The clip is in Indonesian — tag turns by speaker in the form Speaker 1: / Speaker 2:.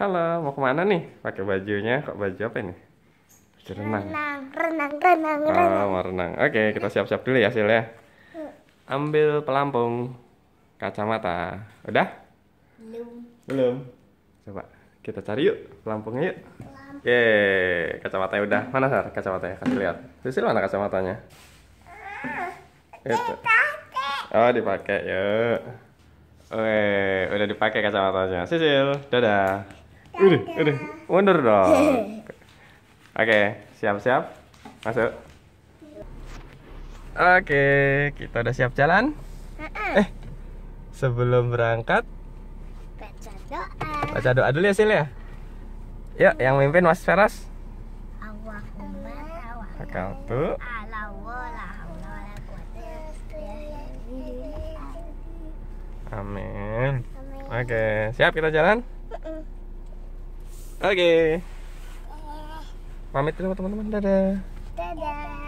Speaker 1: Halo, mau kemana nih? Pakai bajunya, kok baju apa ini? Baju renang.
Speaker 2: Renang, renang, renang, ah, renang. Oh,
Speaker 1: mau renang. Oke, kita siap-siap dulu ya, Sil ya. Hmm. Ambil pelampung, kacamata. Udah? Belum. Belum. Coba kita cari yuk pelampungnya yuk. Pelampung. kacamata udah. Mana Sar kacamatanya? Kasih lihat. Sisil mana kacamatanya? Uh, Itu. Oh, dipakai yuk. Oke, udah dipakai kacamatanya. Sisil, dadah. Udah, udah. Mundur dong. Oke, siap-siap. Masuk. Oke, kita udah siap jalan? Eh, sebelum berangkat
Speaker 3: baca doa. Baca
Speaker 1: doa dulu ya, Sil ya. Yuk, yang mimpin Mas Feras. Allahumma Amin. Oke, siap kita jalan? Oke. Okay. Pamit dulu teman-teman. Dadah.
Speaker 3: Dadah.